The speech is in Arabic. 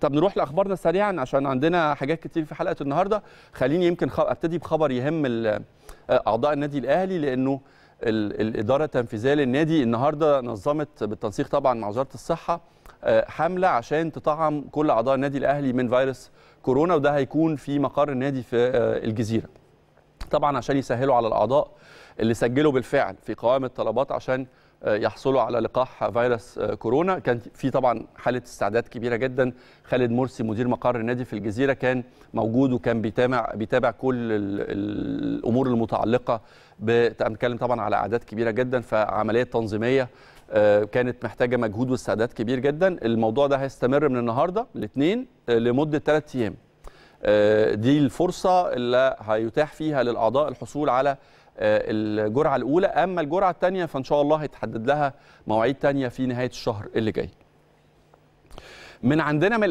طب نروح لاخبارنا سريعا عشان عندنا حاجات كتير في حلقه النهارده خليني يمكن ابتدي بخبر يهم آه، اعضاء النادي الاهلي لانه الاداره التنفيذيه للنادي النهارده نظمت بالتنسيق طبعا مع وزاره الصحه آه، حمله عشان تطعم كل اعضاء النادي الاهلي من فيروس كورونا وده هيكون في مقر النادي في آه، الجزيره طبعا عشان يسهلوا على الاعضاء اللي سجلوا بالفعل في قوائم الطلبات عشان يحصلوا على لقاح فيروس كورونا كان في طبعا حاله استعداد كبيره جدا خالد مرسي مدير مقر النادي في الجزيره كان موجود وكان بيتابع بيتابع كل الامور المتعلقه بنتكلم طبعا على اعداد كبيره جدا فعمليه تنظيميه آه، كانت محتاجه مجهود واستعداد كبير جدا الموضوع ده هيستمر من النهارده الاثنين آه، لمده ثلاث ايام آه، دي الفرصه اللي هيتاح فيها للاعضاء الحصول على آه، الجرعه الاولى اما الجرعه الثانيه فان شاء الله هيتحدد لها مواعيد تانية في نهايه الشهر اللي جاي من عندنا من